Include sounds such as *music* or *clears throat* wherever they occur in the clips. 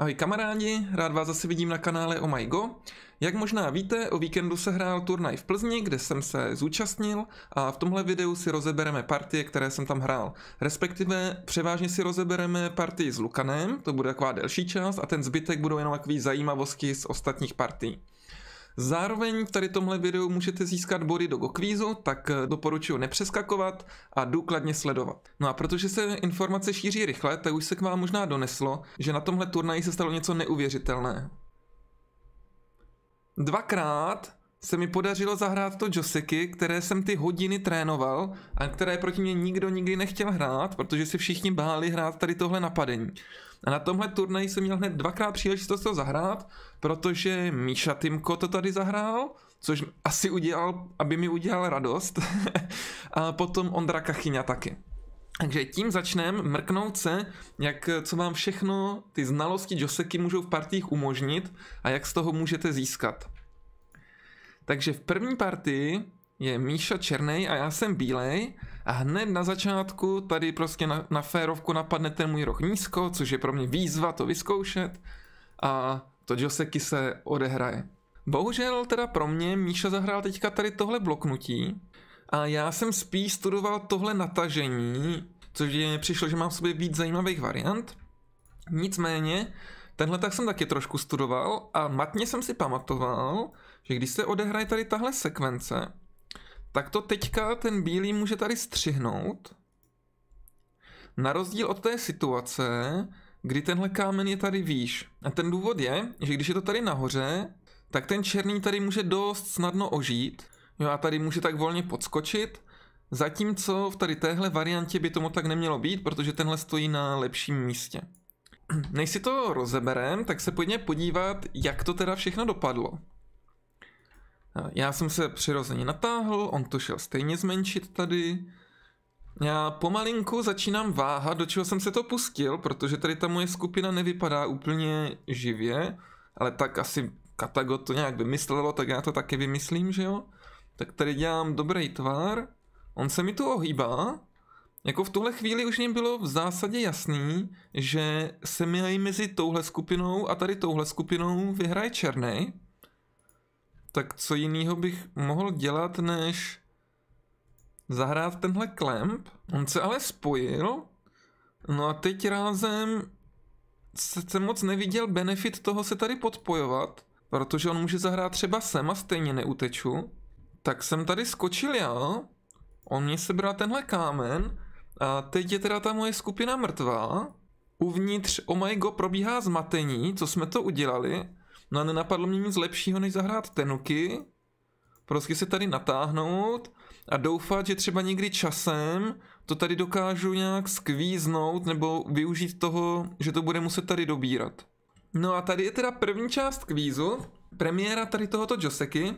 Ahoj kamarádi, rád vás zase vidím na kanále Oh Go. Jak možná víte, o víkendu se hrál turnaj v Plzni, kde jsem se zúčastnil a v tomhle videu si rozebereme partie, které jsem tam hrál. Respektive převážně si rozebereme partii s Lukanem, to bude taková delší část a ten zbytek budou jenom takový zajímavosti z ostatních partií. Zároveň tady tomhle videu můžete získat body do Gokvízu, tak eh, doporučuji nepřeskakovat a důkladně sledovat. No a protože se informace šíří rychle, tak už se k vám možná doneslo, že na tomhle turnaji se stalo něco neuvěřitelné. Dvakrát se mi podařilo zahrát to Joseky, které jsem ty hodiny trénoval a které proti mě nikdo nikdy nechtěl hrát, protože si všichni báli hrát tady tohle napadení. A na tomhle turnaji jsem měl hned dvakrát příležitost to zahrát, protože Míša Timko to tady zahrál, což asi udělal, aby mi udělal radost. *laughs* a potom Ondra Kachyňa taky. Takže tím začneme mrknout se, jak, co vám všechno ty znalosti Joseky můžou v partích umožnit a jak z toho můžete získat. Takže v první partii je Míša černý a já jsem bílej a hned na začátku tady prostě na, na férovku napadne ten můj roh nízko, což je pro mě výzva to vyzkoušet a to Joseky se odehraje. Bohužel teda pro mě Míša zahrál teďka tady tohle bloknutí a já jsem spíš studoval tohle natažení, což mě přišlo, že mám v sobě víc zajímavých variant. Nicméně, tenhle tak jsem taky trošku studoval a matně jsem si pamatoval, že když se odehraje tady tahle sekvence, tak to teďka ten bílý může tady střihnout. Na rozdíl od té situace, kdy tenhle kámen je tady výš. A ten důvod je, že když je to tady nahoře, tak ten černý tady může dost snadno ožít. Jo, a tady může tak volně podskočit. Zatímco v tady téhle variantě by tomu tak nemělo být, protože tenhle stojí na lepším místě. Než si to rozeberem, tak se pojďme podívat, jak to teda všechno dopadlo. Já jsem se přirozeně natáhl, on to šel stejně zmenšit tady. Já pomalinku začínám váhat, do čeho jsem se to pustil, protože tady ta moje skupina nevypadá úplně živě, ale tak asi Katago to nějak vymyslelo, tak já to taky vymyslím, že jo? Tak tady dělám dobrý tvar, on se mi tu ohýbá, jako v tuhle chvíli už jim bylo v zásadě jasný, že se mi mezi touhle skupinou a tady touhle skupinou vyhraje černý, tak co jiného bych mohl dělat, než zahrát tenhle klemp. On se ale spojil, no a teď rázem se moc neviděl benefit toho se tady podpojovat, protože on může zahrát třeba sem a stejně neuteču. Tak jsem tady skočil já, on mě sebral tenhle kámen a teď je teda ta moje skupina mrtvá. Uvnitř, oh my go, probíhá zmatení, co jsme to udělali. No a nenapadlo mě nic lepšího, než zahrát tenuky, prostě se tady natáhnout a doufat, že třeba někdy časem to tady dokážu nějak skvíznout nebo využít toho, že to bude muset tady dobírat. No a tady je teda první část kvízu, premiéra tady tohoto Joseky.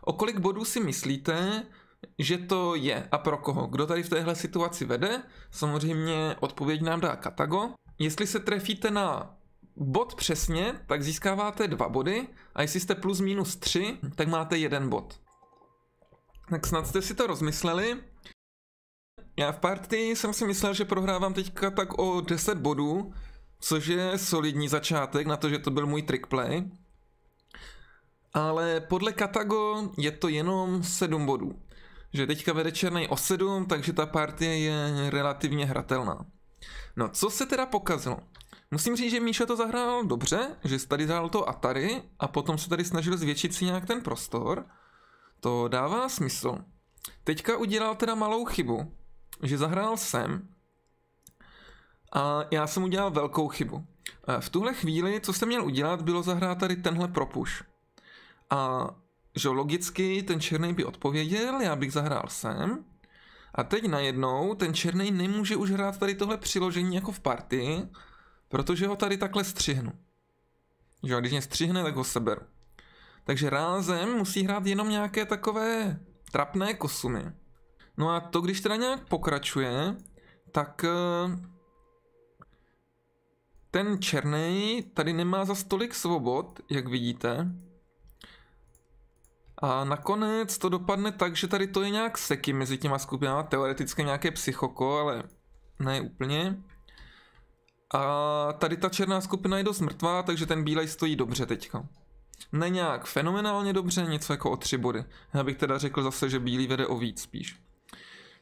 O kolik bodů si myslíte, že to je a pro koho? Kdo tady v téhle situaci vede? Samozřejmě odpověď nám dá Katago. Jestli se trefíte na bod přesně, tak získáváte dva body a jestli jste plus minus tři, tak máte jeden bod. Tak snad jste si to rozmysleli. Já v party jsem si myslel, že prohrávám teďka tak o 10 bodů, což je solidní začátek na to, že to byl můj trick play. Ale podle Katago je to jenom 7 bodů. Že teďka vede černý o 7, takže ta partie je relativně hratelná. No, co se teda pokazilo? Musím říct, že Míša to zahrál dobře, že jsi tady zahrál to Atari a potom se tady snažil zvětšit si nějak ten prostor. To dává smysl. Teďka udělal teda malou chybu, že zahrál sem a já jsem udělal velkou chybu. Eh, v tuhle chvíli, co jsem měl udělat, bylo zahrát tady tenhle propuš. A že logicky ten černý by odpověděl, já bych zahrál sem. A teď najednou ten černý nemůže už hrát tady tohle přiložení jako v partii, protože ho tady takhle střihnu. Že když mě střihne, tak ho seberu. Takže rázem musí hrát jenom nějaké takové trapné kosumy. No a to, když teda nějak pokračuje, tak eh, ten černý tady nemá za stolik svobod, jak vidíte. A nakonec to dopadne tak, že tady to je nějak seky mezi těma skupinama, teoreticky nějaké psychoko, ale ne úplně. A tady ta černá skupina je dost mrtvá, takže ten bílej stojí dobře teďka. Ne nějak fenomenálně dobře, něco jako o tři body. Já bych teda řekl zase, že bílý vede o víc spíš.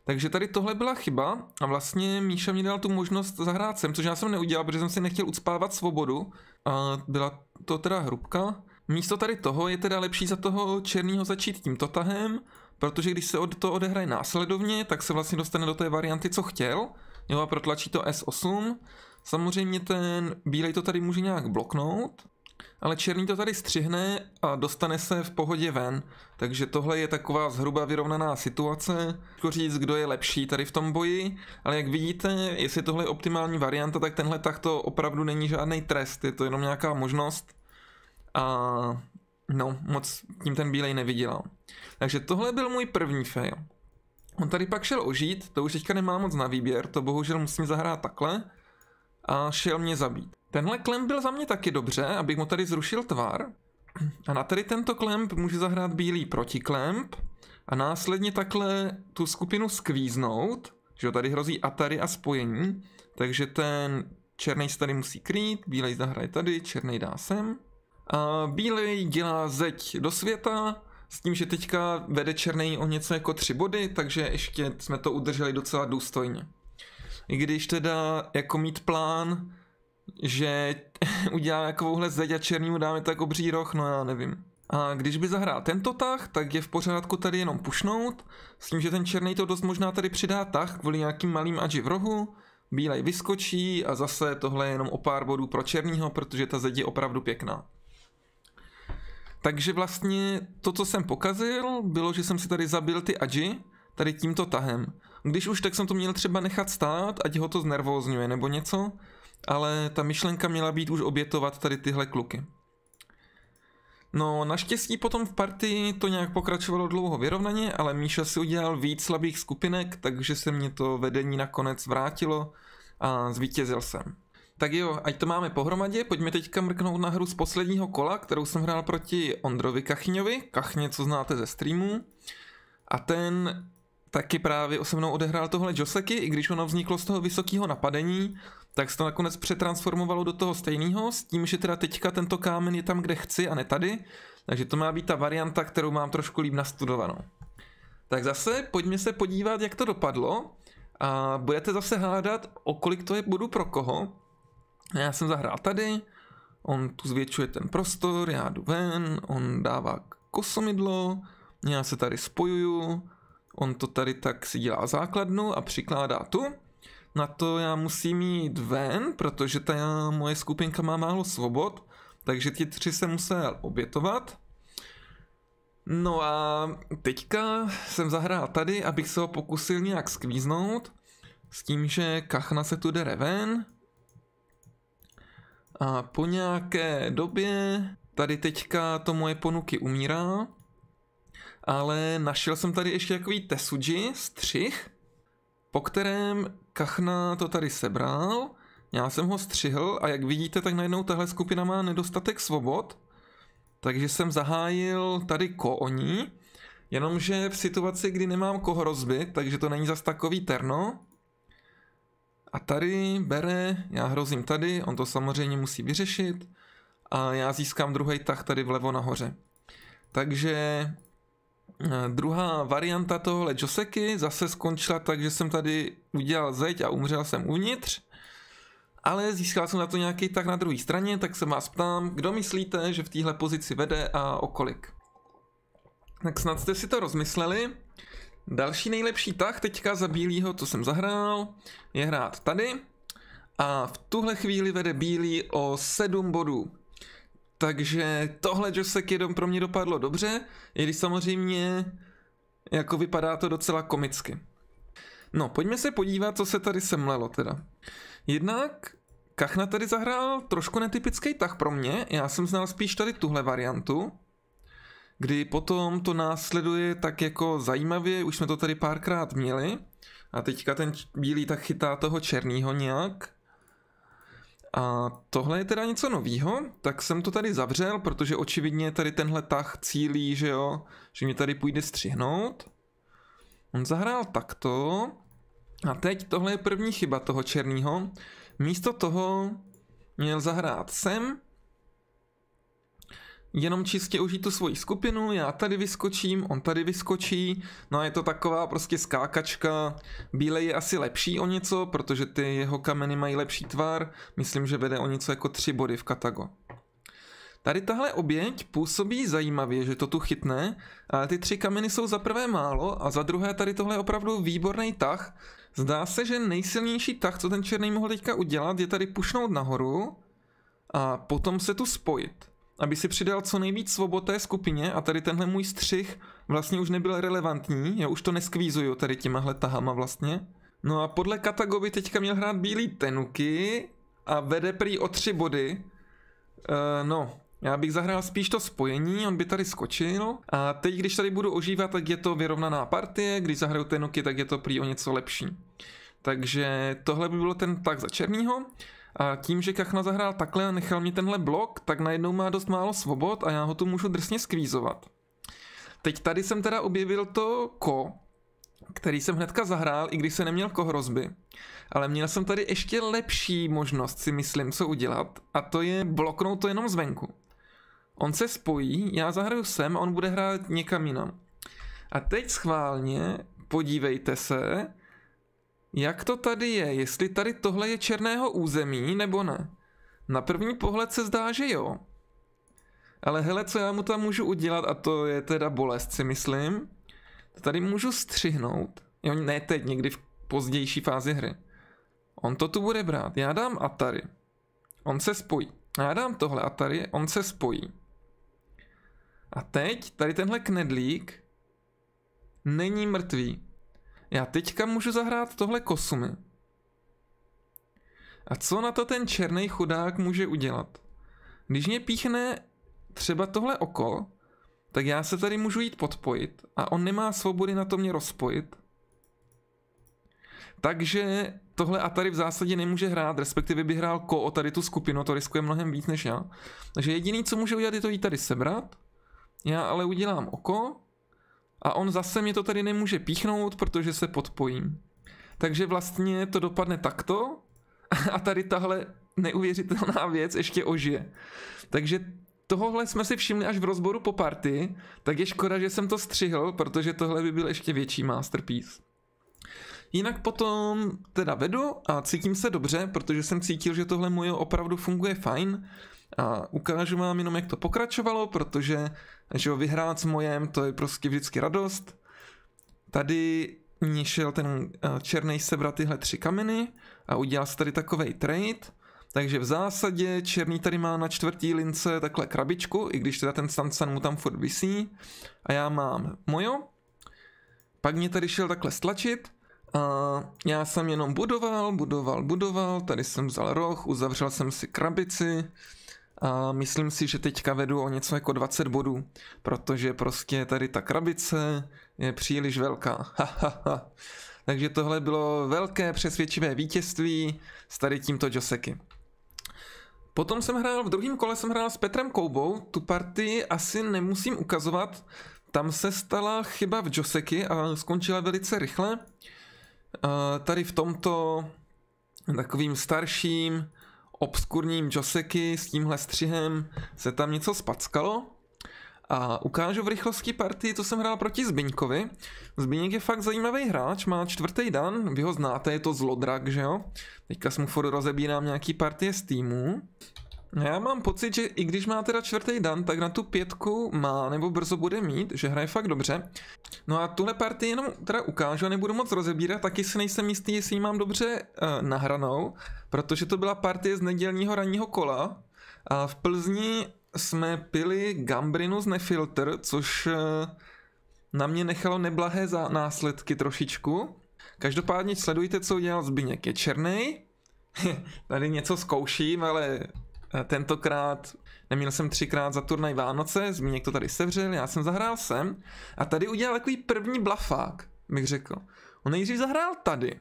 Takže tady tohle byla chyba a vlastně Míša mi dal tu možnost zahrát sem, což já jsem neudělal, protože jsem si nechtěl ucpávat svobodu. A byla to teda hrubka. Místo tady toho je teda lepší za toho černého začít tímto tahem, protože když se od to odehraje následovně, tak se vlastně dostane do té varianty, co chtěl. Jo a protlačí to S8 Samozřejmě ten bílej to tady může nějak bloknout, ale černý to tady střihne a dostane se v pohodě ven. Takže tohle je taková zhruba vyrovnaná situace. Těžko říct, kdo je lepší tady v tom boji, ale jak vidíte, jestli tohle je optimální varianta, tak tenhle tak to opravdu není žádný trest, je to jenom nějaká možnost. A no, moc tím ten bílej nevydělal. Takže tohle byl můj první fail. On tady pak šel ožít, to už teďka nemá moc na výběr, to bohužel musím zahrát takhle a šel mě zabít. Tenhle klem byl za mě taky dobře, abych mu tady zrušil tvar. A na tady tento klemp může zahrát bílý protiklemp a následně takhle tu skupinu skvíznout, že tady hrozí atary a spojení, takže ten černý se tady musí krýt, bílej zahraje tady, černý dá sem. A bílej dělá zeď do světa, s tím, že teďka vede černý o něco jako tři body, takže ještě jsme to udrželi docela důstojně i když teda jako mít plán, že *laughs* udělá takovouhle zeď a mu dáme tak obří roh, no já nevím. A když by zahrál tento tah, tak je v pořádku tady jenom pušnout, s tím, že ten černý to dost možná tady přidá tah kvůli nějakým malým adži v rohu, bílej vyskočí a zase tohle je jenom o pár bodů pro černýho, protože ta zeď je opravdu pěkná. Takže vlastně to, co jsem pokazil, bylo, že jsem si tady zabil ty adži, tady tímto tahem. Když už, tak jsem to měl třeba nechat stát, ať ho to znervózňuje nebo něco, ale ta myšlenka měla být už obětovat tady tyhle kluky. No, naštěstí potom v partii to nějak pokračovalo dlouho vyrovnaně, ale Míša si udělal víc slabých skupinek, takže se mě to vedení nakonec vrátilo a zvítězil jsem. Tak jo, ať to máme pohromadě, pojďme teďka mrknout na hru z posledního kola, kterou jsem hrál proti Ondrovi Kachňovi, Kachně, co znáte ze streamu. A ten taky právě se mnou odehrál tohle Joseky, i když ono vzniklo z toho vysokého napadení, tak se to nakonec přetransformovalo do toho stejného, s tím, že teda teďka tento kámen je tam, kde chci a ne tady, takže to má být ta varianta, kterou mám trošku líp nastudovanou. Tak zase pojďme se podívat, jak to dopadlo a budete zase hádat, o kolik to je bodu pro koho. Já jsem zahrál tady, on tu zvětšuje ten prostor, já jdu ven, on dává kosomidlo, já se tady spojuju, On to tady tak si dělá základnu a přikládá tu. Na to já musím jít ven, protože ta moje skupinka má málo svobod, takže ti tři se musel obětovat. No a teďka jsem zahrál tady, abych se ho pokusil nějak skvíznout, s tím, že kachna se tu dere ven. A po nějaké době tady teďka to moje ponuky umírá ale našel jsem tady ještě takový tesuji, střih, po kterém Kachna to tady sebral, já jsem ho střihl a jak vidíte, tak najednou tahle skupina má nedostatek svobod, takže jsem zahájil tady kooní, jenomže v situaci, kdy nemám koho rozbit, takže to není zas takový terno. A tady bere, já hrozím tady, on to samozřejmě musí vyřešit a já získám druhý tah tady vlevo nahoře. Takže Eh, druhá varianta tohohle Joseky zase skončila tak, že jsem tady udělal zeď a umřel jsem uvnitř. Ale získal jsem na to nějaký tak na druhé straně, tak se vás ptám, kdo myslíte, že v téhle pozici vede a o kolik? Tak snad jste si to rozmysleli. Další nejlepší tah teďka za bílýho, co jsem zahrál, je hrát tady. A v tuhle chvíli vede bílý o 7 bodů. Takže tohle Josek jenom pro mě dopadlo dobře, i když samozřejmě jako vypadá to docela komicky. No, pojďme se podívat, co se tady semlelo teda. Jednak Kachna tady zahrál trošku netypický tah pro mě, já jsem znal spíš tady tuhle variantu, kdy potom to následuje tak jako zajímavě, už jsme to tady párkrát měli, a teďka ten bílý tak chytá toho černýho nějak, a tohle je teda něco novýho, tak jsem to tady zavřel, protože očividně tady tenhle tah cílí, že jo, že mě tady půjde střihnout. On zahrál takto. A teď tohle je první chyba toho černého. Místo toho měl zahrát sem jenom čistě užít tu svoji skupinu, já tady vyskočím, on tady vyskočí, no a je to taková prostě skákačka, Bílej je asi lepší o něco, protože ty jeho kameny mají lepší tvar, myslím, že vede o něco jako tři body v Katago. Tady tahle oběť působí zajímavě, že to tu chytne, ale ty tři kameny jsou za prvé málo a za druhé tady tohle je opravdu výborný tah. Zdá se, že nejsilnější tah, co ten černý mohl teďka udělat, je tady pušnout nahoru a potom se tu spojit aby si přidal co nejvíc svobod té skupině a tady tenhle můj střih vlastně už nebyl relevantní, já už to neskvízuju tady těmahle tahama vlastně. No a podle Katago by teďka měl hrát bílý Tenuky a vede prý o tři body. E, no, já bych zahrál spíš to spojení, on by tady skočil. A teď, když tady budu ožívat, tak je to vyrovnaná partie, když zahraju Tenuky, tak je to prý o něco lepší. Takže tohle by bylo ten tak za černýho. A tím, že Kachna zahrál takhle a nechal mě tenhle blok, tak najednou má dost málo svobod a já ho tu můžu drsně skvízovat. Teď tady jsem teda objevil to ko, který jsem hnedka zahrál, i když se neměl ko hrozby. Ale měl jsem tady ještě lepší možnost, si myslím, co udělat, a to je bloknout to jenom zvenku. On se spojí, já zahraju sem a on bude hrát někam jinam. A teď schválně, podívejte se, jak to tady je? Jestli tady tohle je černého území, nebo ne? Na první pohled se zdá, že jo. Ale hele, co já mu tam můžu udělat, a to je teda bolest, si myslím. To tady můžu střihnout. Jo, ne teď, někdy v pozdější fázi hry. On to tu bude brát. Já dám Atari. On se spojí. já dám tohle Atari, on se spojí. A teď tady tenhle knedlík není mrtvý. Já teďka můžu zahrát tohle kosumy. A co na to ten černý chudák může udělat? Když mě píchne třeba tohle oko, tak já se tady můžu jít podpojit a on nemá svobody na to mě rozpojit. Takže tohle Atari v zásadě nemůže hrát, respektive by hrál Ko o tady tu skupinu, to riskuje mnohem víc než já. Takže jediný, co může udělat, je to jít tady sebrat. Já ale udělám oko a on zase mě to tady nemůže píchnout, protože se podpojím. Takže vlastně to dopadne takto a tady tahle neuvěřitelná věc ještě ožije. Takže tohle jsme si všimli až v rozboru po party, tak je škoda, že jsem to střihl, protože tohle by byl ještě větší masterpiece. Jinak potom teda vedu a cítím se dobře, protože jsem cítil, že tohle moje opravdu funguje fajn. A ukážu vám jenom, jak to pokračovalo, protože že ho vyhrát s mojem, to je prostě vždycky radost. Tady mě šel ten eh, černý sebrat tyhle tři kameny a udělal se tady takový trade. Takže v zásadě černý tady má na čtvrtý lince takhle krabičku, i když teda ten stancan mu tam furt vysí. A já mám mojo. Pak mě tady šel takhle stlačit a já jsem jenom budoval, budoval, budoval, tady jsem vzal roh, uzavřel jsem si krabici, a myslím si, že teďka vedu o něco jako 20 bodů, protože prostě tady ta krabice je příliš velká. *laughs* Takže tohle bylo velké přesvědčivé vítězství s tady tímto Joseky. Potom jsem hrál, v druhém kole jsem hrál s Petrem Koubou, tu partii asi nemusím ukazovat, tam se stala chyba v Joseky a skončila velice rychle. Tady v tomto takovým starším obskurním Joseky s tímhle střihem se tam něco spackalo. A ukážu v rychlosti partii, co jsem hrál proti Zbiňkovi. Zbiňek je fakt zajímavý hráč, má čtvrtý dan, vy ho znáte, je to zlodrak, že jo? Teďka s mu furt rozebírám nějaký partie z týmu. Já mám pocit, že i když má teda čtvrtý dan, tak na tu pětku má nebo brzo bude mít, že hraje fakt dobře. No a tuhle partii jenom teda ukážu a nebudu moc rozebírat, taky si nejsem jistý, jestli ji mám dobře uh, nahranou protože to byla partie z nedělního ranního kola a v Plzni jsme pili gambrinu z nefilter, což eh, na mě nechalo neblahé za následky trošičku. Každopádně sledujte, co udělal Zbyněk. Je černý, *laughs* tady něco zkouším, ale eh, tentokrát neměl jsem třikrát za turnaj Vánoce, Zbyněk to tady sevřel, já jsem zahrál sem a tady udělal takový první blafák, bych řekl. On nejdřív zahrál tady,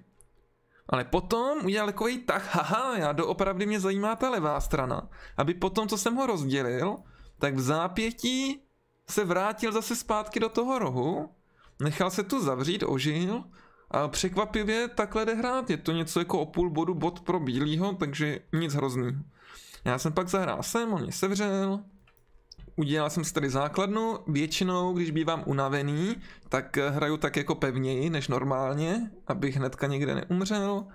ale potom udělal takový tak, haha, já doopravdy mě zajímá ta levá strana. Aby potom, co jsem ho rozdělil, tak v zápětí se vrátil zase zpátky do toho rohu, nechal se tu zavřít, ožil a překvapivě takhle jde hrát. Je to něco jako o půl bodu bod pro bílýho, takže nic hrozný. Já jsem pak zahrál sem, on mě sevřel, udělal jsem si tady základnu, většinou, když bývám unavený, tak eh, hraju tak jako pevněji než normálně, abych hnedka někde neumřel.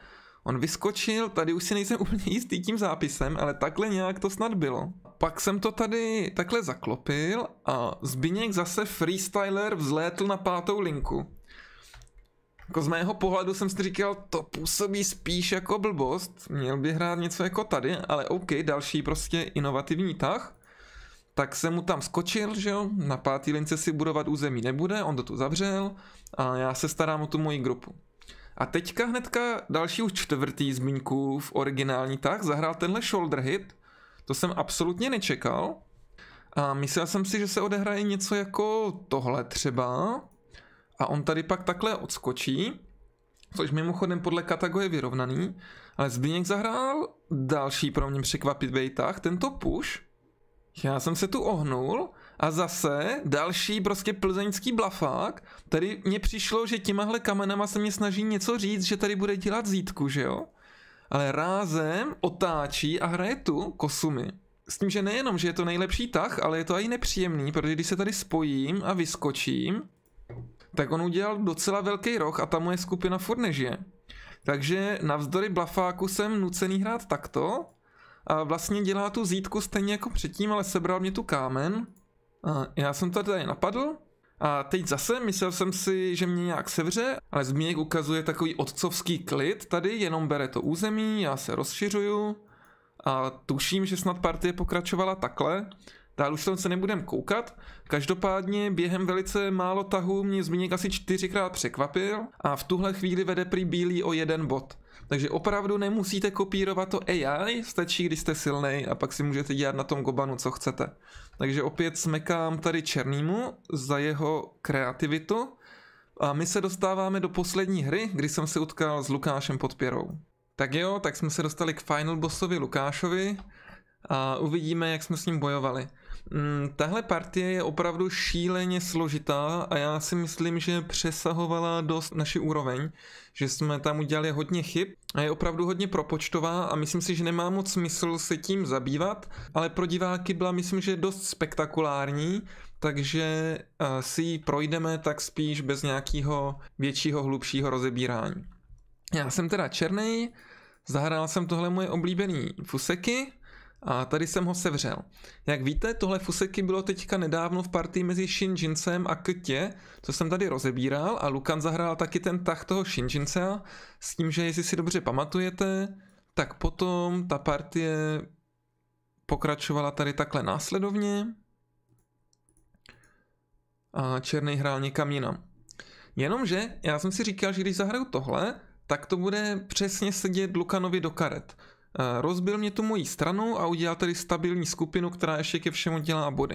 On vyskočil, tady už si nejsem *laughs* úplně jistý tím zápisem, ale takhle nějak to snad bylo. Pak jsem to tady takhle zaklopil a Zbiněk zase freestyler vzlétl na pátou linku. Jako z mého pohledu jsem si říkal, to působí spíš jako blbost, měl by hrát něco jako tady, ale OK, další prostě inovativní tah tak jsem mu tam skočil, že jo, na pátý lince si budovat území nebude, on to tu zavřel a já se starám o tu moji grupu. A teďka hnedka další už čtvrtý zmínku v originální tak zahrál tenhle shoulder hit, to jsem absolutně nečekal. A myslel jsem si, že se odehraje něco jako tohle třeba. A on tady pak takhle odskočí, což mimochodem podle Katago je vyrovnaný. Ale Zbíněk zahrál další pro mě překvapivý tah, tento push. Já jsem se tu ohnul a zase další prostě plzeňský blafák, tady mně přišlo, že těmahle kamenama se mě snaží něco říct, že tady bude dělat zítku, že jo? Ale rázem otáčí a hraje tu kosumy. S tím, že nejenom, že je to nejlepší tah, ale je to i nepříjemný, protože když se tady spojím a vyskočím, tak on udělal docela velký roh a ta moje skupina furt nežije. Takže navzdory blafáku jsem nucený hrát takto a vlastně dělá tu zítku stejně jako předtím, ale sebral mě tu kámen. A já jsem to tady napadl. A teď zase myslel jsem si, že mě nějak sevře, ale Zmíněk ukazuje takový otcovský klid tady, jenom bere to území, já se rozšiřuju. A tuším, že snad partie pokračovala takhle. Dál už tam se nebudem koukat. Každopádně během velice málo tahů mě Zmíněk asi čtyřikrát překvapil a v tuhle chvíli vede prý Bílý o jeden bod. Takže opravdu nemusíte kopírovat to AI, stačí, když jste silný a pak si můžete dělat na tom Gobanu, co chcete. Takže opět smekám tady Černýmu za jeho kreativitu a my se dostáváme do poslední hry, kdy jsem se utkal s Lukášem Podpěrou. Tak jo, tak jsme se dostali k final bossovi Lukášovi a uvidíme, jak jsme s ním bojovali. Mm, tahle partie je opravdu šíleně složitá a já si myslím, že přesahovala dost naši úroveň, že jsme tam udělali hodně chyb a je opravdu hodně propočtová a myslím si, že nemá moc smysl se tím zabývat, ale pro diváky byla myslím, že dost spektakulární, takže eh, si ji projdeme tak spíš bez nějakého většího, hlubšího rozebírání. Já jsem teda černý, zahrál jsem tohle moje oblíbený fuseky, a tady jsem ho sevřel. Jak víte, tohle fuseky bylo teďka nedávno v partii mezi Shinjincem a Ktě, co jsem tady rozebíral a Lukan zahrál taky ten tah toho Shinjince s tím, že jestli si dobře pamatujete, tak potom ta partie pokračovala tady takhle následovně a Černý hrál někam jinam. Jenomže já jsem si říkal, že když zahraju tohle, tak to bude přesně sedět Lukanovi do karet. Eh, rozbil mě tu moji stranu a udělal tady stabilní skupinu, která ještě ke všemu dělá body.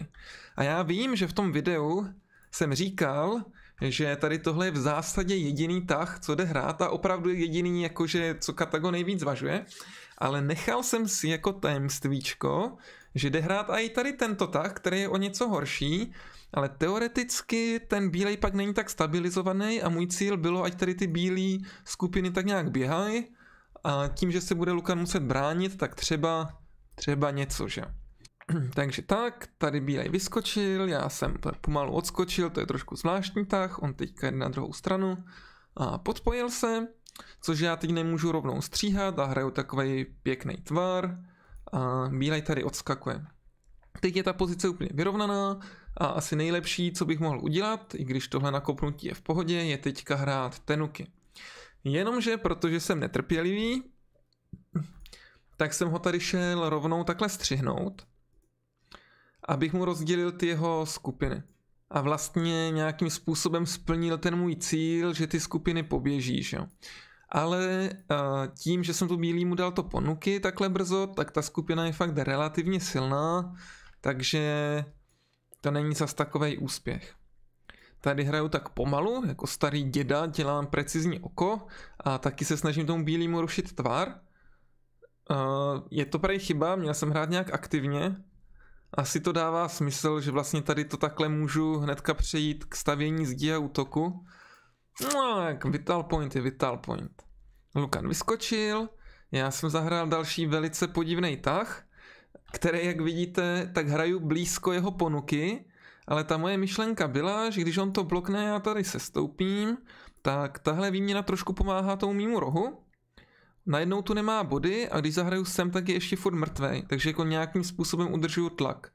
A já vím, že v tom videu jsem říkal, že tady tohle je v zásadě jediný tah, co jde hrát a opravdu jediný, jakože, co Katago nejvíc zvažuje, ale nechal jsem si jako tajemstvíčko, že jde hrát i tady tento tah, který je o něco horší, ale teoreticky ten bílej pak není tak stabilizovaný a můj cíl bylo, ať tady ty bílé skupiny tak nějak běhají, a tím, že se bude Lukan muset bránit, tak třeba, třeba něco, že? *clears throat* Takže tak, tady Bílej vyskočil, já jsem pomalu odskočil, to je trošku zvláštní tah, on teďka jde na druhou stranu a podpojil se, což já teď nemůžu rovnou stříhat a hraju takový pěkný tvar a Bílej tady odskakuje. Teď je ta pozice úplně vyrovnaná a asi nejlepší, co bych mohl udělat, i když tohle nakopnutí je v pohodě, je teďka hrát tenuky. Jenomže, protože jsem netrpělivý, tak jsem ho tady šel rovnou takhle střihnout, abych mu rozdělil ty jeho skupiny. A vlastně nějakým způsobem splnil ten můj cíl, že ty skupiny poběžíš, jo. Ale eh, tím, že jsem tu bílý mu dal to ponuky takhle brzo, tak ta skupina je fakt relativně silná, takže to není zas takový úspěch. Tady hraju tak pomalu, jako starý děda, dělám precizní oko a taky se snažím tomu bílému rušit tvár. Eh, je to prej chyba, měl jsem hrát nějak aktivně. Asi to dává smysl, že vlastně tady to takhle můžu hnedka přejít k stavění zdi a útoku. No, jak vital point je vital point. Lukan vyskočil, já jsem zahrál další velice podivný tah, který, jak vidíte, tak hraju blízko jeho ponuky, ale ta moje myšlenka byla, že když on to blokne, já tady sestoupím, tak tahle výměna trošku pomáhá tomu mýmu rohu. Najednou tu nemá body a když zahraju sem, tak je ještě furt mrtvej, takže jako nějakým způsobem udržuju tlak.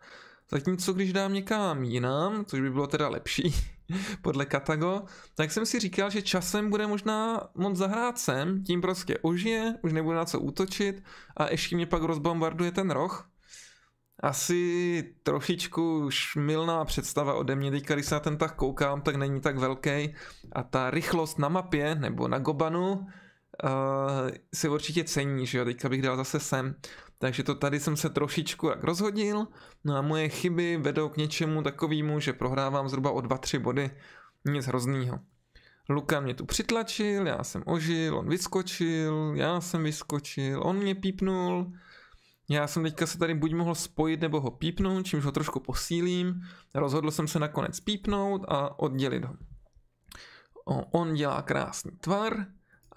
Zatímco když dám někam jinam, což by bylo teda lepší, *laughs* podle Katago, tak jsem si říkal, že časem bude možná moc zahrát sem, tím prostě ožije, už nebude na co útočit a ještě mě pak rozbombarduje ten roh, asi trošičku šmilná představa ode mě. Teďka, když se na ten tak koukám, tak není tak velký. A ta rychlost na mapě nebo na Gobanu uh, eh, si určitě cení, že jo? Teďka bych dal zase sem. Takže to tady jsem se trošičku jak rozhodil. No a moje chyby vedou k něčemu takovému, že prohrávám zhruba o 2-3 body. Nic hroznýho. Luka mě tu přitlačil, já jsem ožil, on vyskočil, já jsem vyskočil, on mě pípnul já jsem teďka se tady buď mohl spojit nebo ho pípnout, čímž ho trošku posílím. Rozhodl jsem se nakonec pípnout a oddělit ho. O, on dělá krásný tvar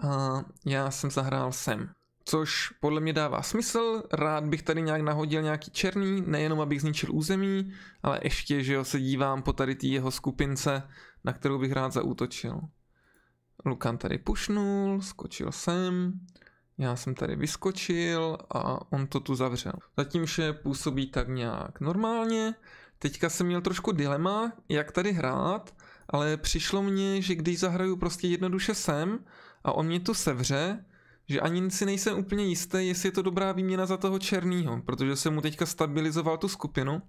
a já jsem zahrál sem. Což podle mě dává smysl, rád bych tady nějak nahodil nějaký černý, nejenom abych zničil území, ale ještě, že jo, se dívám po tady té jeho skupince, na kterou bych rád zaútočil. Lukan tady pušnul, skočil sem, já jsem tady vyskočil a on to tu zavřel. Zatím vše působí tak nějak normálně. Teďka jsem měl trošku dilema, jak tady hrát, ale přišlo mně, že když zahraju prostě jednoduše sem a on mě to sevře, že ani si nejsem úplně jistý, jestli je to dobrá výměna za toho černýho, protože jsem mu teďka stabilizoval tu skupinu.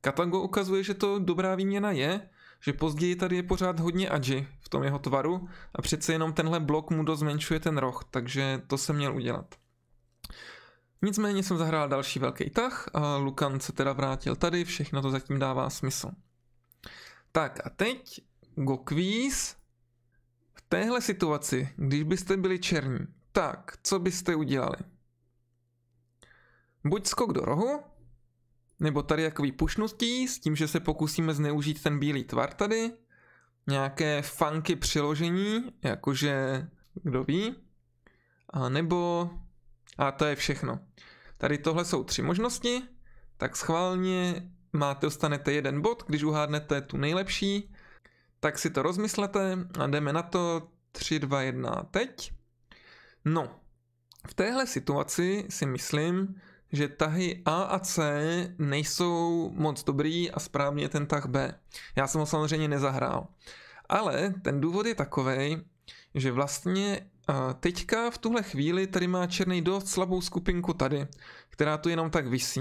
Katango ukazuje, že to dobrá výměna je, že později tady je pořád hodně adži v tom jeho tvaru a přece jenom tenhle blok mu dost zmenšuje ten roh, takže to jsem měl udělat. Nicméně jsem zahrál další velký tah a Lukan se teda vrátil tady, všechno to zatím dává smysl. Tak a teď Gokvíz. V téhle situaci, když byste byli černí, tak co byste udělali? Buď skok do rohu, nebo tady takový pušnutí s tím, že se pokusíme zneužít ten bílý tvar tady, nějaké funky přiložení, jakože kdo ví, a nebo a to je všechno. Tady tohle jsou tři možnosti, tak schválně máte, dostanete jeden bod, když uhádnete tu nejlepší, tak si to rozmyslete a jdeme na to 3, 2, 1, teď. No, v téhle situaci si myslím, že tahy A a C nejsou moc dobrý a správně je ten tah B. Já jsem ho samozřejmě nezahrál. Ale ten důvod je takový, že vlastně teďka v tuhle chvíli tady má černý dost slabou skupinku tady, která tu jenom tak vysí.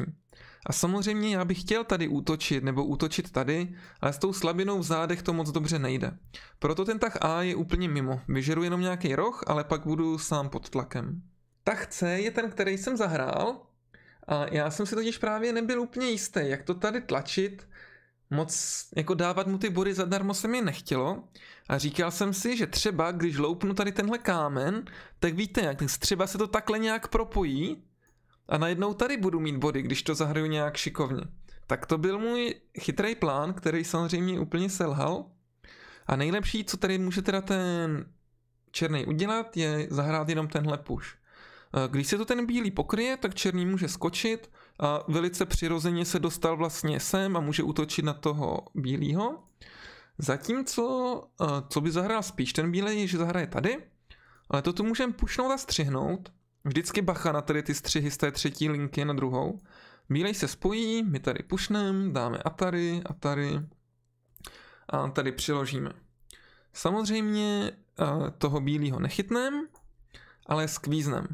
A samozřejmě já bych chtěl tady útočit nebo útočit tady, ale s tou slabinou v zádech to moc dobře nejde. Proto ten tah A je úplně mimo. Vyžeru jenom nějaký roh, ale pak budu sám pod tlakem. Tah C je ten, který jsem zahrál a já jsem si totiž právě nebyl úplně jistý, jak to tady tlačit, moc jako dávat mu ty body zadarmo se mi nechtělo a říkal jsem si, že třeba když loupnu tady tenhle kámen, tak víte jak, třeba se to takhle nějak propojí a najednou tady budu mít body, když to zahraju nějak šikovně. Tak to byl můj chytrý plán, který samozřejmě úplně selhal. A nejlepší, co tady může teda ten černý udělat, je zahrát jenom tenhle push. Eh, když se to ten bílý pokryje, tak černý může skočit a velice přirozeně se dostal vlastně sem a může útočit na toho bílého. Zatímco, eh, co by zahrál spíš ten bílej, je, že zahraje tady, ale to tu můžeme pušnout a střihnout. Vždycky bacha na tady ty střihy z té třetí linky na druhou. Bílej se spojí, my tady pušnem, dáme Atari, Atari a tady přiložíme. Samozřejmě eh, toho bílého nechytneme, ale skvíznem.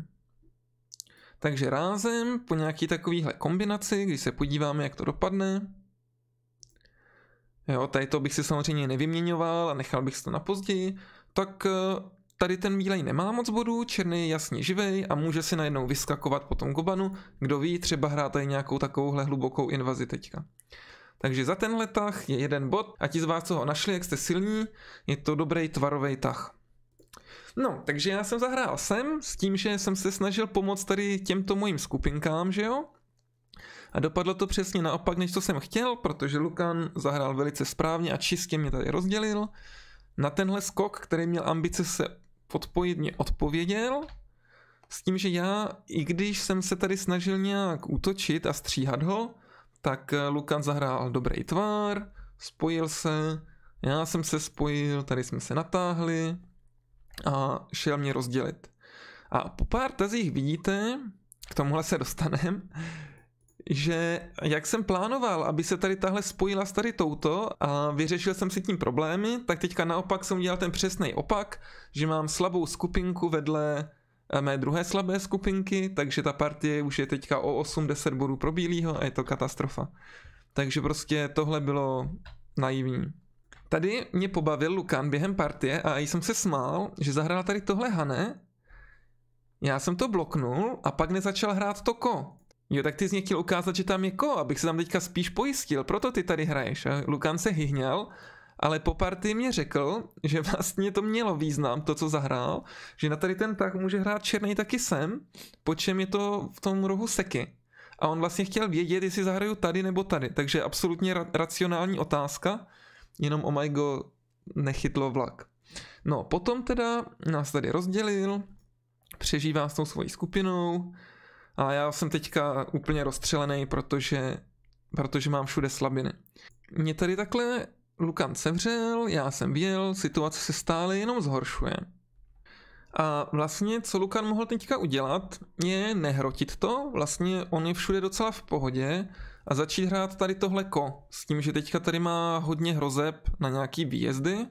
Takže rázem po nějaký takovýhle kombinaci, když se podíváme, jak to dopadne, jo, tady to bych si samozřejmě nevyměňoval a nechal bych si to na později, tak eh, tady ten bílej nemá moc bodů, černý je jasně živej a může si najednou vyskakovat po tom gobanu, kdo ví, třeba hrá tady nějakou takovouhle hlubokou invazi teďka. Takže za tenhle tah je jeden bod a ti z vás, co ho našli, jak jste silní, je to dobrý tvarový tah. No, takže já jsem zahrál sem s tím, že jsem se snažil pomoct tady těmto mojim skupinkám, že jo? A dopadlo to přesně naopak, než co jsem chtěl, protože Lukan zahrál velice správně a čistě mě tady rozdělil. Na tenhle skok, který měl ambice se podpojit, mě odpověděl. S tím, že já, i když jsem se tady snažil nějak útočit a stříhat ho, tak eh, Lukan zahrál dobrý tvar, spojil se, já jsem se spojil, tady jsme se natáhli, a šel mě rozdělit. A po pár tezích vidíte, k tomuhle se dostaneme, že jak jsem plánoval, aby se tady tahle spojila s tady touto a vyřešil jsem si tím problémy, tak teďka naopak jsem udělal ten přesný opak, že mám slabou skupinku vedle eh, mé druhé slabé skupinky, takže ta partie už je teďka o 8-10 bodů pro bílýho a je to katastrofa. Takže prostě tohle bylo naivní. Tady mě pobavil Lukan během partie a jsem se smál, že zahrál tady tohle Hane. Já jsem to bloknul a pak nezačal hrát to ko. Jo, tak ty jsi mě chtěl ukázat, že tam je ko, abych se tam teďka spíš pojistil, proto ty tady hraješ. A Lukan se hyhněl, ale po partii mě řekl, že vlastně to mělo význam, to, co zahrál, že na tady ten tak může hrát černý taky sem, po čem je to v tom rohu seky. A on vlastně chtěl vědět, jestli zahraju tady nebo tady, takže absolutně ra- racionální otázka, jenom oh my nechytlo vlak. No, potom teda nás tady rozdělil, přežívá s tou svojí skupinou a já jsem teďka úplně rozstřelený, protože, protože mám všude slabiny. Mě tady takhle Lukan sevřel, já jsem věl, situace se stále jenom zhoršuje. A vlastně, co Lukan mohl teďka udělat, je nehrotit to, vlastně on je všude docela v pohodě, a začít hrát tady tohle ko, s tím, že teďka tady má hodně hrozeb na nějaký výjezdy,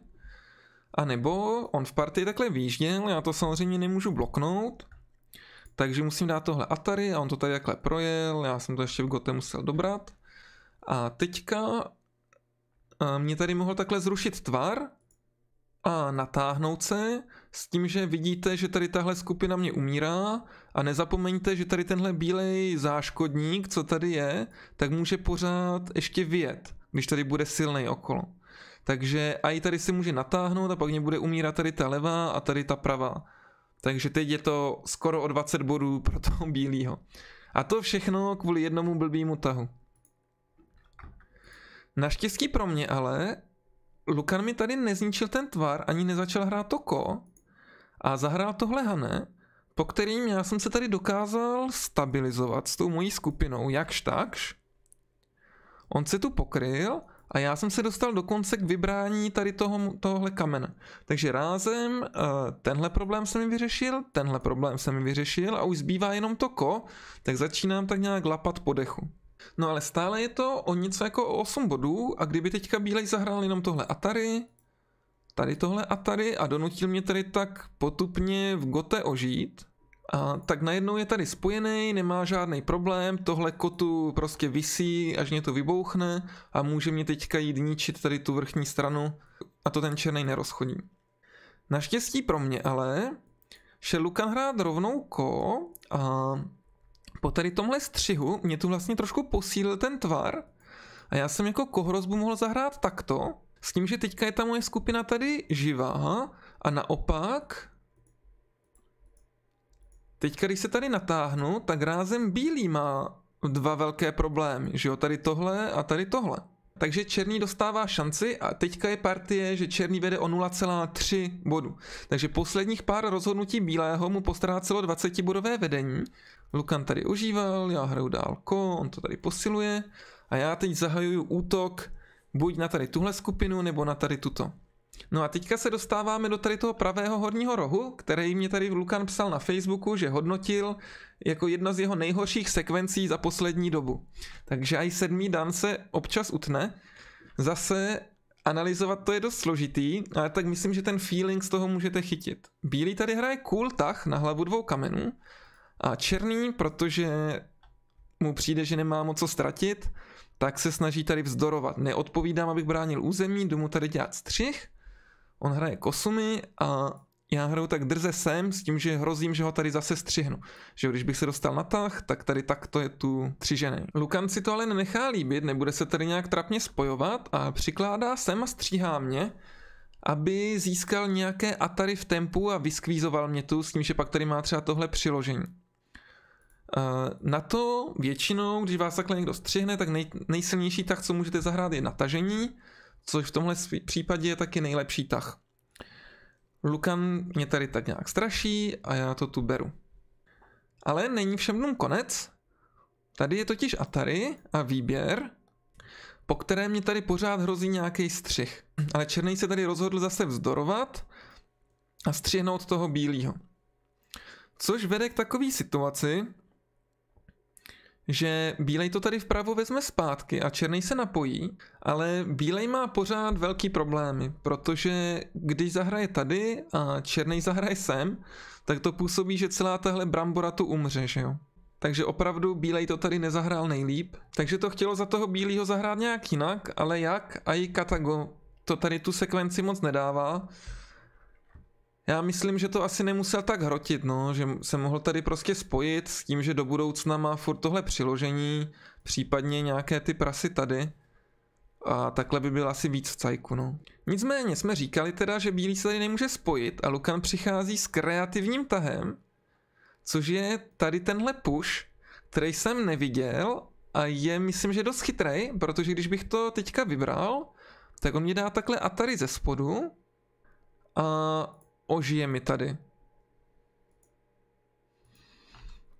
a nebo on v partii takhle výjížděl, já to samozřejmě nemůžu bloknout, takže musím dát tohle Atari a on to tady takhle projel, já jsem to ještě v Gote musel dobrat. A teďka mě tady mohl takhle zrušit tvar, a natáhnout se s tím, že vidíte, že tady tahle skupina mě umírá a nezapomeňte, že tady tenhle bílej záškodník, co tady je, tak může pořád ještě vyjet, když tady bude silný okolo. Takže a i tady si může natáhnout a pak mě bude umírat tady ta levá a tady ta pravá. Takže teď je to skoro o 20 bodů pro toho bílého. A to všechno kvůli jednomu blbýmu tahu. Naštěstí pro mě ale Lukan mi tady nezničil ten tvar, ani nezačal hrát toko, a zahrál tohle Hane, po kterým já jsem se tady dokázal stabilizovat s tou mojí skupinou, jakž takž. On se tu pokryl a já jsem se dostal dokonce k vybrání tady toho, tohle kamene. Takže rázem eh, tenhle problém jsem mi vyřešil, tenhle problém jsem mi vyřešil a už zbývá jenom toko, tak začínám tak nějak lapat po dechu. No ale stále je to o něco jako o 8 bodů a kdyby teďka Bílej zahrál jenom tohle Atari, tady tohle Atari a donutil mě tady tak potupně v Gote ožít, a tak najednou je tady spojený, nemá žádný problém, tohle kotu prostě visí, až mě to vybouchne a může mě teďka jít ničit tady tu vrchní stranu a to ten černý nerozchodí. Naštěstí pro mě ale že Lukan hrát rovnou ko a po tady tomhle střihu mě tu vlastně trošku posílil ten tvar a já jsem jako kohrozbu mohl zahrát takto, s tím, že teďka je ta moje skupina tady živá a naopak teďka, když se tady natáhnu, tak rázem bílý má dva velké problémy, že jo, tady tohle a tady tohle. Takže Černý dostává šanci a teďka je partie, že Černý vede o 0,3 bodu. Takže posledních pár rozhodnutí Bílého mu postrácelo 20 bodové vedení. Lukan tady užíval, já hraju dálko, on to tady posiluje a já teď zahajuju útok buď na tady tuhle skupinu nebo na tady tuto. No a teďka se dostáváme do tady toho pravého horního rohu, který mě tady Lukan psal na Facebooku, že hodnotil jako jedna z jeho nejhorších sekvencí za poslední dobu. Takže i sedmý dan se občas utne. Zase analyzovat to je dost složitý, ale tak myslím, že ten feeling z toho můžete chytit. Bílý tady hraje cool tah na hlavu dvou kamenů a černý, protože mu přijde, že nemá moc co ztratit, tak se snaží tady vzdorovat. Neodpovídám, abych bránil území, jdu mu tady dělat střih On hraje Kosumy a já hraju tak drze sem s tím, že hrozím, že ho tady zase střihnu. Že když bych se dostal na tah, tak tady takto je tu třižený. Lukan si to ale nenechá líbit, nebude se tady nějak trapně spojovat a přikládá sem a stříhá mě, aby získal nějaké atary v tempu a vyskvízoval mě tu s tím, že pak tady má třeba tohle přiložení. Eh, na to většinou, když vás takhle někdo střihne, tak nej, nejsilnější tak, co můžete zahrát, je natažení což v tomhle případě je taky nejlepší tah. Lukan mě tady tak nějak straší a já to tu beru. Ale není všem dnům konec. Tady je totiž Atari a výběr, po kterém mě tady pořád hrozí nějaký střih. Ale černý se tady rozhodl zase vzdorovat a střihnout toho bílého. Což vede k takové situaci, že Bílej to tady vpravo vezme zpátky a Černý se napojí, ale Bílej má pořád velký problémy, protože když zahraje tady a Černý zahraje sem, tak to působí, že celá tahle brambora tu umře, že jo? Takže opravdu Bílej to tady nezahrál nejlíp, takže to chtělo za toho Bílýho zahrát nějak jinak, ale jak? A i Katago to tady tu sekvenci moc nedává, já myslím, že to asi nemusel tak hrotit, no, že se mohl tady prostě spojit s tím, že do budoucna má furt tohle přiložení, případně nějaké ty prasy tady. A takhle by byl asi víc v cajku, no. Nicméně jsme říkali teda, že Bílý se tady nemůže spojit a Lukan přichází s kreativním tahem, což je tady tenhle push, který jsem neviděl a je myslím, že dost chytrej, protože když bych to teďka vybral, tak on mě dá takhle Atari ze spodu a ožije mi tady.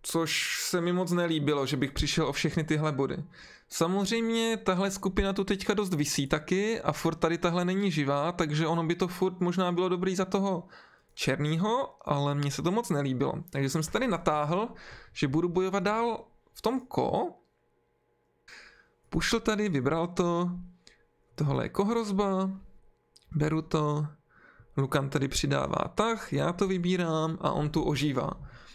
Což se mi moc nelíbilo, že bych přišel o všechny tyhle body. Samozřejmě tahle skupina tu teďka dost vysí taky a furt tady tahle není živá, takže ono by to furt možná bylo dobrý za toho černýho, ale mně se to moc nelíbilo. Takže jsem se tady natáhl, že budu bojovat dál v tom ko. Pušl tady, vybral to. Tohle je kohrozba. Beru to. Lukan tady přidává tah, já to vybírám a on tu ožívá.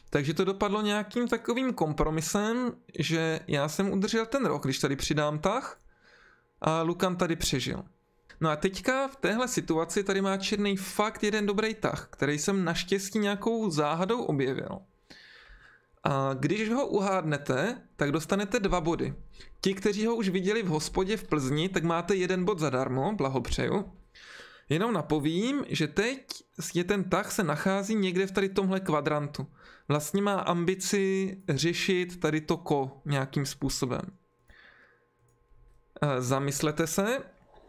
Takže to dopadlo nějakým takovým kompromisem, že já jsem udržel ten roh, když tady přidám tah a Lukan tady přežil. No a teďka v téhle situaci tady má Černý fakt jeden dobrý tah, který jsem naštěstí nějakou záhadou objevil. A když ho uhádnete, tak dostanete dva body. Ti, kteří ho už viděli v hospodě v Plzni, tak máte jeden bod zadarmo, blahopřeju. Jenom napovím, že teď je ten tah se nachází někde v tady tomhle kvadrantu. Vlastně má ambici řešit tady to ko nějakým způsobem. Eh, zamyslete se.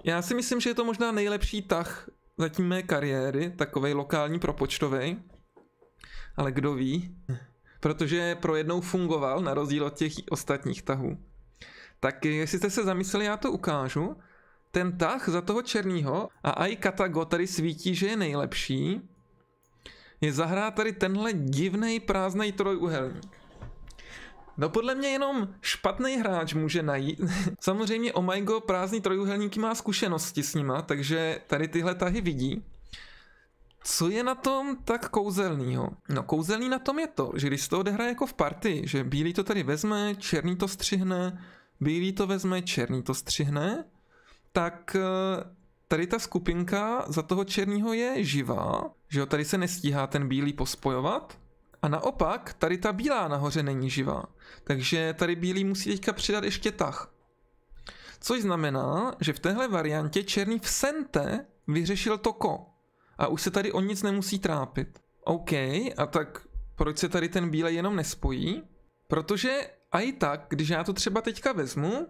Já si myslím, že je to možná nejlepší tah zatím mé kariéry, takovej lokální propočtovej. Ale kdo ví? Protože pro jednou fungoval, na rozdíl od těch ostatních tahů. Tak jestli jste se zamysleli, já to ukážu ten tah za toho černého a i Katago tady svítí, že je nejlepší, je zahrát tady tenhle divný prázdný trojúhelník. No podle mě jenom špatný hráč může najít. *laughs* Samozřejmě Omaigo oh prázdný trojuhelníky má zkušenosti s nima, takže tady tyhle tahy vidí. Co je na tom tak kouzelného? No kouzelný na tom je to, že když to odehraje jako v party, že bílý to tady vezme, černý to střihne, bílý to vezme, černý to střihne, tak eh, tady ta skupinka za toho černého je živá, že jo, tady se nestíhá ten bílý pospojovat. A naopak, tady ta bílá nahoře není živá. Takže tady bílý musí teďka přidat ještě tah. Což znamená, že v téhle variantě černý v sente vyřešil toko, A už se tady o nic nemusí trápit. OK, a tak proč se tady ten bílej jenom nespojí? Protože a i tak, když já to třeba teďka vezmu,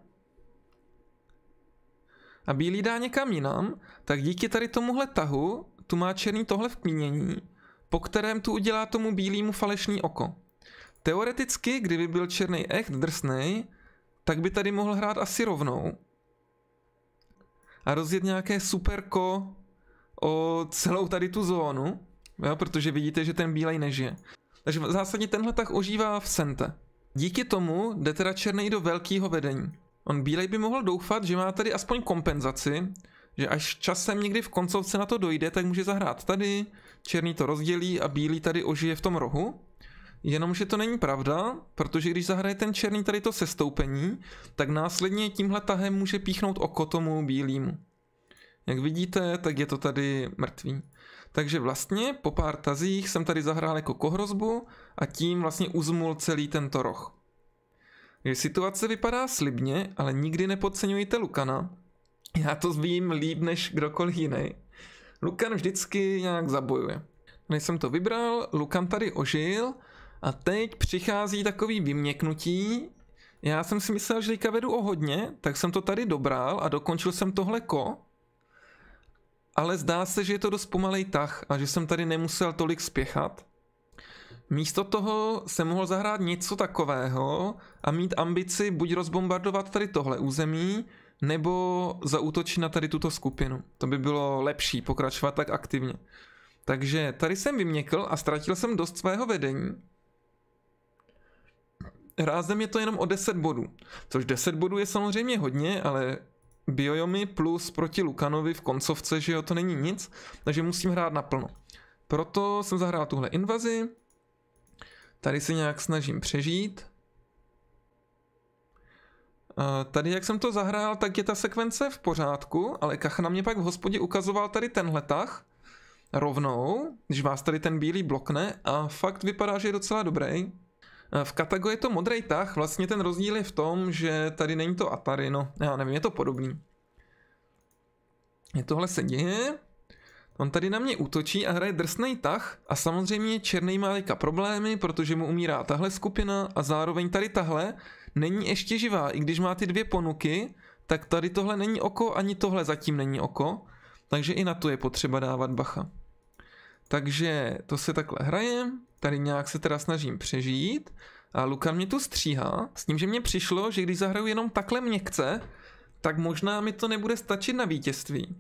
a bílý dá někam jinam, tak díky tady tomuhle tahu tu má černý tohle vkmínění, po kterém tu udělá tomu bílému falešný oko. Teoreticky, kdyby byl černý echt drsný, tak by tady mohl hrát asi rovnou a rozjet nějaké superko o celou tady tu zónu, jo, protože vidíte, že ten bílej nežije. Takže v zásadě tenhle tak ožívá v Sente. Díky tomu jde teda černý do velkého vedení. On Bílej by mohl doufat, že má tady aspoň kompenzaci, že až časem někdy v koncovce na to dojde, tak může zahrát tady, černý to rozdělí a bílý tady ožije v tom rohu. Jenomže to není pravda, protože když zahraje ten černý tady to sestoupení, tak následně tímhle tahem může píchnout oko tomu bílýmu. Jak vidíte, tak je to tady mrtvý. Takže vlastně po pár tazích jsem tady zahrál jako kohrozbu a tím vlastně uzmul celý tento roh. Situace vypadá slibně, ale nikdy nepodceňujte Lukana. Já to vím líp než kdokoliv jiný. Lukan vždycky nějak zabojuje. Když jsem to vybral, Lukan tady ožil a teď přichází takový vyměknutí. Já jsem si myslel, že teďka vedu o hodně, tak jsem to tady dobral a dokončil jsem tohle ko. Ale zdá se, že je to dost pomalej tah a že jsem tady nemusel tolik spěchat. Místo toho se mohl zahrát něco takového a mít ambici buď rozbombardovat tady tohle území, nebo zaútočit na tady tuto skupinu. To by bylo lepší pokračovat tak aktivně. Takže tady jsem vyměkl a ztratil jsem dost svého vedení. Rázem je to jenom o 10 bodů, což 10 bodů je samozřejmě hodně, ale Biojomy plus proti Lukanovi v koncovce, že jo, to není nic, takže musím hrát naplno. Proto jsem zahrál tuhle invazi, Tady se nějak snažím přežít. Eh, tady, jak jsem to zahrál, tak je ta sekvence v pořádku, ale Kachna mě pak v hospodě ukazoval tady tenhle tah rovnou, když vás tady ten bílý blokne a fakt vypadá, že je docela dobrý. Eh, v Katago je to modrý tah, vlastně ten rozdíl je v tom, že tady není to Atari, no já nevím, je to podobný. Je tohle se děje, On tady na mě útočí a hraje drsný tah a samozřejmě Černý má teďka problémy, protože mu umírá tahle skupina a zároveň tady tahle není ještě živá, i když má ty dvě ponuky, tak tady tohle není oko, ani tohle zatím není oko, takže i na to je potřeba dávat bacha. Takže to se takhle hraje, tady nějak se teda snažím přežít a Luka mě tu stříhá, s tím, že mě přišlo, že když zahraju jenom takhle měkce, tak možná mi to nebude stačit na vítězství.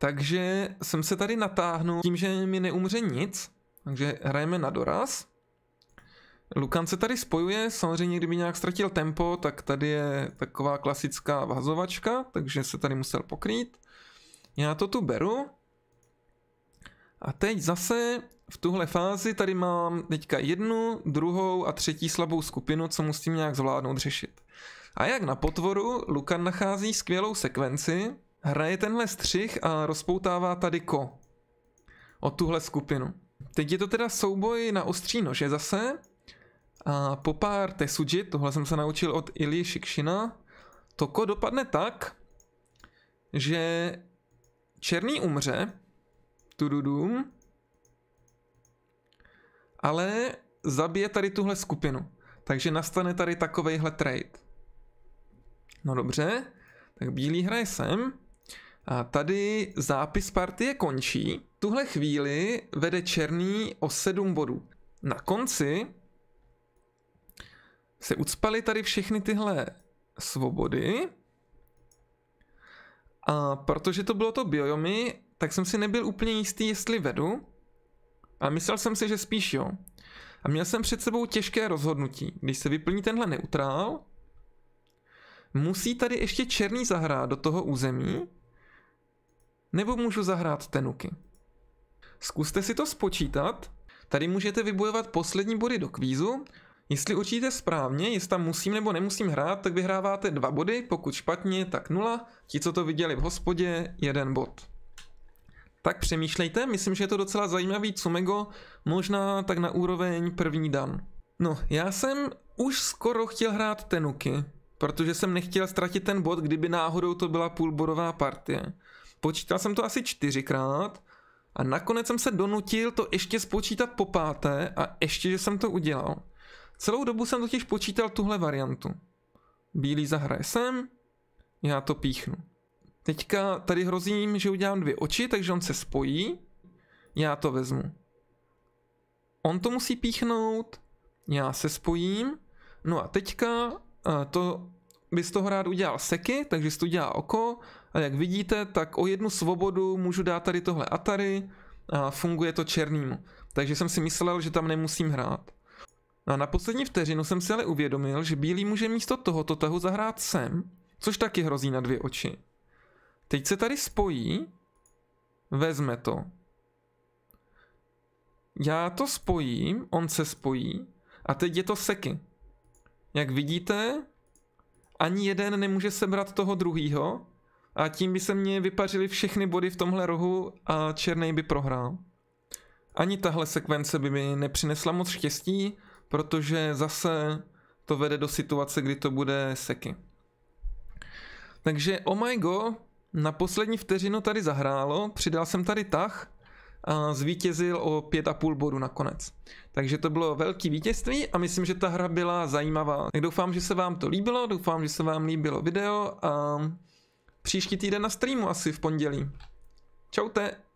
Takže jsem se tady natáhnul tím, že mi neumře nic, takže hrajeme na doraz. Lukan se tady spojuje, samozřejmě kdyby nějak ztratil tempo, tak tady je taková klasická vhazovačka, takže se tady musel pokrýt. Já to tu beru. A teď zase v tuhle fázi tady mám teďka jednu, druhou a třetí slabou skupinu, co musím nějak zvládnout řešit. A jak na potvoru, Lukan nachází skvělou sekvenci, hraje tenhle střih a rozpoutává tady ko. O tuhle skupinu. Teď je to teda souboj na ostří nože zase. A po pár tesuji, tohle jsem se naučil od Ili Šikšina, to ko dopadne tak, že černý umře, tududum, ale zabije tady tuhle skupinu. Takže nastane tady takovejhle trade. No dobře, tak bílý hraje sem. A tady zápis partie končí. V tuhle chvíli vede černý o 7 bodů. Na konci se ucpaly tady všechny tyhle svobody. A protože to bylo to biomy, tak jsem si nebyl úplně jistý, jestli vedu. A myslel jsem si, že spíš jo. A měl jsem před sebou těžké rozhodnutí. Když se vyplní tenhle neutrál, musí tady ještě černý zahrát do toho území, nebo můžu zahrát tenuky. Zkuste si to spočítat. Tady můžete vybojovat poslední body do kvízu. Jestli určíte správně, jestli tam musím nebo nemusím hrát, tak vyhráváte dva body, pokud špatně, tak nula. Ti, co to viděli v hospodě, jeden bod. Tak přemýšlejte, myslím, že je to docela zajímavý Cumego, možná tak na úroveň první dan. No, já jsem už skoro chtěl hrát tenuky, protože jsem nechtěl ztratit ten bod, kdyby náhodou to byla půlborová partie. Počítal jsem to asi čtyřikrát a nakonec jsem se donutil to ještě spočítat po páté a ještě, že jsem to udělal. Celou dobu jsem totiž počítal tuhle variantu. Bílý zahraje sem, já to píchnu. Teďka tady hrozím, že udělám dvě oči, takže on se spojí, já to vezmu. On to musí píchnout, já se spojím, no a teďka eh, to by z toho rád udělal seky, takže si to udělá oko, a jak vidíte, tak o jednu svobodu můžu dát tady tohle Atari a funguje to černým. Takže jsem si myslel, že tam nemusím hrát. A na poslední vteřinu jsem si ale uvědomil, že bílý může místo tohoto tahu zahrát sem, což taky hrozí na dvě oči. Teď se tady spojí, vezme to. Já to spojím, on se spojí a teď je to seky. Jak vidíte, ani jeden nemůže sebrat toho druhýho, a tím by se mě vypařily všechny body v tomhle rohu a černý by prohrál. Ani tahle sekvence by mi nepřinesla moc štěstí, protože zase to vede do situace, kdy to bude seky. Takže oh my go, na poslední vteřinu tady zahrálo, přidal jsem tady tah a zvítězil o 5,5 bodu nakonec. Takže to bylo velký vítězství a myslím, že ta hra byla zajímavá. Tak doufám, že se vám to líbilo, doufám, že se vám líbilo video a příští týden na streamu asi v pondělí. Čaute.